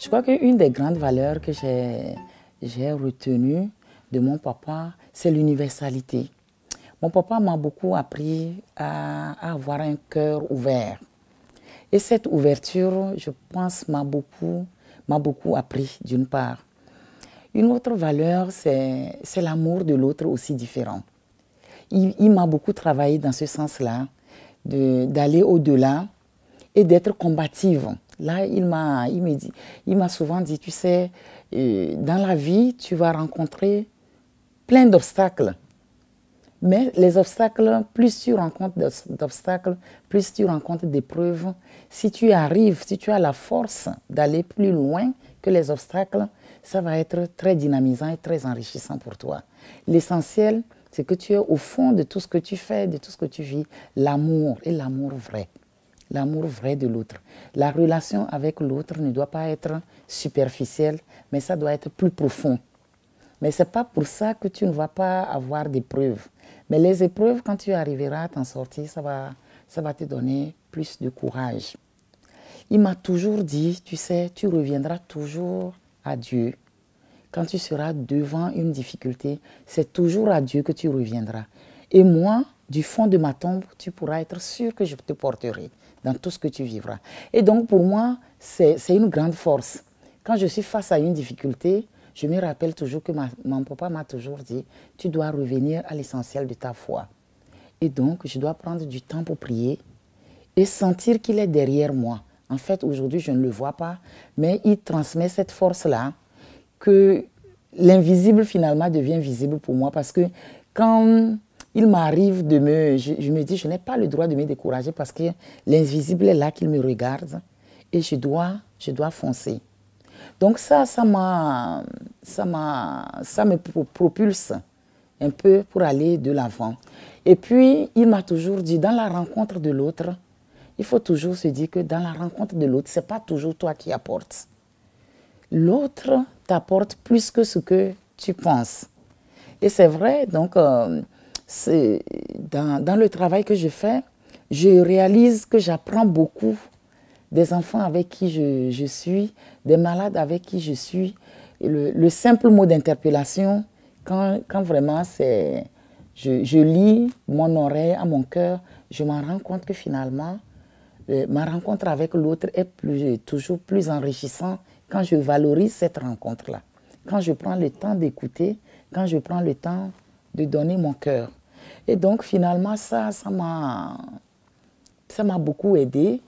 Je crois qu'une des grandes valeurs que j'ai retenues de mon papa, c'est l'universalité. Mon papa m'a beaucoup appris à, avoir un cœur ouvert. Et cette ouverture, je pense, m'a beaucoup, beaucoup appris, d'une part. Une autre valeur, c'est l'amour de l'autre aussi différent. Il, il m'a beaucoup travaillé dans ce sens-là, d'aller au-delà et d'être combative. Là, il m'a, il il m'a souvent dit, tu sais, euh, dans la vie, tu vas rencontrer plein d'obstacles. Mais les obstacles, plus tu rencontres d'obstacles, plus tu rencontres d'épreuves. Si tu arrives, si tu as la force d'aller plus loin que les obstacles, ça va être très dynamisant et très enrichissant pour toi. L'essentiel, c'est que tu es au fond de tout ce que tu fais, de tout ce que tu vis, l'amour et l'amour vrai l'amour vrai de l'autre. La relation avec l'autre ne doit pas être superficielle, mais ça doit être plus profond. Mais ce n'est pas pour ça que tu ne vas pas avoir d'épreuves. Mais les épreuves, quand tu arriveras à t'en sortir, ça va, ça va te donner plus de courage. Il m'a toujours dit, tu sais, tu reviendras toujours à Dieu. Quand tu seras devant une difficulté, c'est toujours à Dieu que tu reviendras. Et moi, du fond de ma tombe, tu pourras être sûr que je te porterai dans tout ce que tu vivras. Et donc pour moi, c'est une grande force. Quand je suis face à une difficulté, je me rappelle toujours que mon papa m'a toujours dit, tu dois revenir à l'essentiel de ta foi. Et donc, je dois prendre du temps pour prier et sentir qu'il est derrière moi. En fait, aujourd'hui, je ne le vois pas, mais il transmet cette force-là que l'invisible finalement devient visible pour moi parce que quand il m'arrive de me... Je, me dis, je n'ai pas le droit de me décourager parce que l'invisible est là, qu'il me regarde et je dois, je dois foncer. Donc ça, ça, m'a, ça, ça me propulse un peu pour aller de l'avant. Et puis, il m'a toujours dit, dans la rencontre de l'autre, il faut toujours se dire que dans la rencontre de l'autre, ce n'est pas toujours toi qui apportes. L'autre t'apporte plus que ce que tu penses. Et c'est vrai, donc... Euh, dans, dans le travail que je fais, je réalise que j'apprends beaucoup des enfants avec qui je, suis, des malades avec qui je suis. Le, simple mot d'interpellation, quand, vraiment c'est, je, lis mon oreille à mon cœur, je m'en rends compte que finalement, euh, ma rencontre avec l'autre est plus, toujours plus enrichissante quand je valorise cette rencontre-là, quand je prends le temps d'écouter, quand je prends le temps de donner mon cœur. Et donc finalement, ça, ça m'a m'a beaucoup aidé